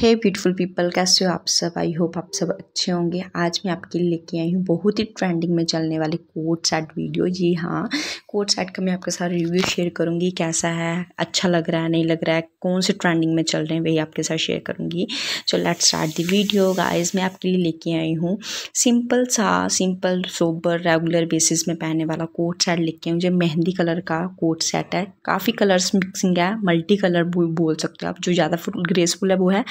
हे beautiful people कैसे हो आप सब आई होप आप सब अच्छे होंगे आज मैं आपके लिए लेके आई हूँ बहुत ही ट्रेंडिंग में चलने वाले कोट सेट वीडियो जी हाँ कोट सेट का मैं आपके साथ रिव्यू शेयर करूँगी कैसा है अच्छा लग रहा है नहीं लग रहा है कौन से ट्रेंडिंग में चल रहे हैं वही आपके साथ शेयर करूँगी so let start the video guys मैं आपके लिए लेके आई हूँ सिंपल सा सिंपल सोबर रेगुलर बेसिस में पहनने वाला कोट सेट लेके आई हूँ जो मेहंदी कलर का कोट सेट है काफ़ी कलर्स मिक्सिंग है मल्टी कलर बोल सकते हो आप जो ज़्यादा ग्रेसफुल है वो है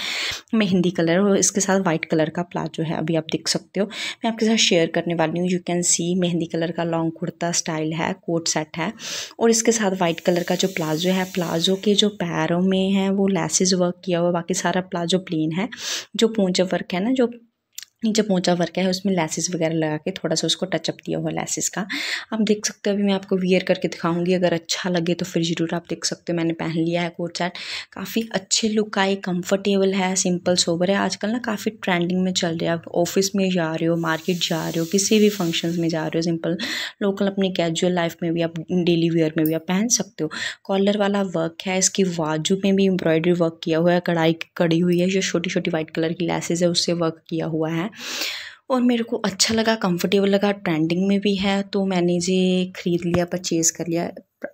मेहंदी कलर और इसके साथ वाइट कलर का प्लाजो है अभी आप देख सकते हो मैं आपके साथ शेयर करने वाली हूँ you can see mehndi colour का लॉन्ग कुर्ता स्टाइल है कोट सेट है और इसके साथ वाइट कलर का जो प्लाजो है प्लाजो के जो पैरों में है वो लेसेज वर्क किया हुआ बाकी सारा प्लाजो प्लेन है जो पोंचा वर्क है ना जो नीचे पहुँचा वर्क है उसमें लैसेस वगैरह लगा के थोड़ा सा उसको टचअप दिया हुआ लैसेस का आप देख सकते हो अभी मैं आपको वियर करके दिखाऊंगी अगर अच्छा लगे तो फिर ज़रूर आप देख सकते हो मैंने पहन लिया है कोट सेट काफ़ी अच्छे लुक आए कंफर्टेबल है सिंपल सोबर है आजकल ना काफ़ी ट्रेंडिंग में चल रहा है आप ऑफिस में जा रहे हो मार्केट जा रहे हो किसी भी फंक्शन में जा रहे हो सिंपल लोकल अपने कैजुअल लाइफ में भी आप डेली वेयर में भी आप पहन सकते हो कॉलर वाला वर्क है इसकी बाजू में भी एम्ब्रॉयडरी वर्क किया हुआ है कढ़ाई कड़ी हुई है जो छोटी छोटी व्हाइट कलर की लैसेज है उससे वर्क किया हुआ है है और मेरे को अच्छा लगा कंफर्टेबल लगा ट्रेंडिंग में भी है तो मैंने ये ख़रीद लिया परचेज़ कर लिया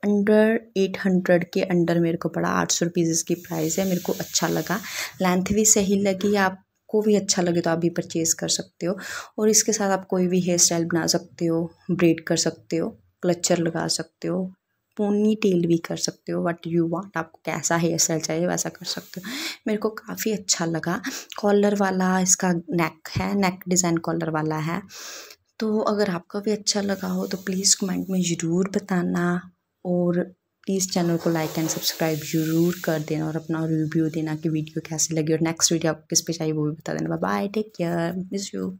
अंडर एट हंड्रेड के अंडर मेरे को पड़ा आठ सौ रुपीज़ इसकी प्राइस है मेरे को अच्छा लगा लेंथ भी सही लगी आपको भी अच्छा लगे तो आप भी परचेज़ कर सकते हो और इसके साथ आप कोई भी हेयर स्टाइल बना सकते हो ब्रेड कर सकते हो क्लचर लगा सकते हो पोनी टेल भी कर सकते हो वट यू वांट आपको कैसा हेयर स्टाइल चाहिए वैसा कर सकते हो मेरे को काफ़ी अच्छा लगा कॉलर वाला इसका नेक है नेक डिज़ाइन कॉलर वाला है तो अगर आपका भी अच्छा लगा हो तो प्लीज़ कमेंट में ज़रूर बताना और प्लीज़ चैनल को लाइक एंड सब्सक्राइब ज़रूर कर देना और अपना रिव्यू देना कि वीडियो कैसी लगी और नेक्स्ट वीडियो आपको किस पे चाहिए वो भी बता देना bye take care miss you